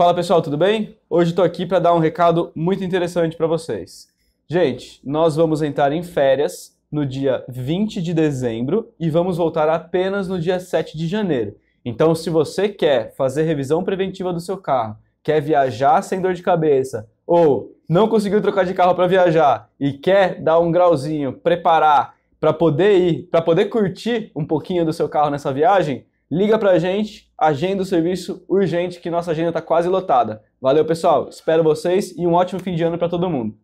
Fala pessoal, tudo bem? Hoje estou aqui para dar um recado muito interessante para vocês. Gente, nós vamos entrar em férias no dia 20 de dezembro e vamos voltar apenas no dia 7 de janeiro. Então, se você quer fazer revisão preventiva do seu carro, quer viajar sem dor de cabeça ou não conseguiu trocar de carro para viajar e quer dar um grauzinho, preparar para poder ir, para poder curtir um pouquinho do seu carro nessa viagem, Liga pra gente, agenda o serviço urgente que nossa agenda tá quase lotada. Valeu, pessoal. Espero vocês e um ótimo fim de ano para todo mundo.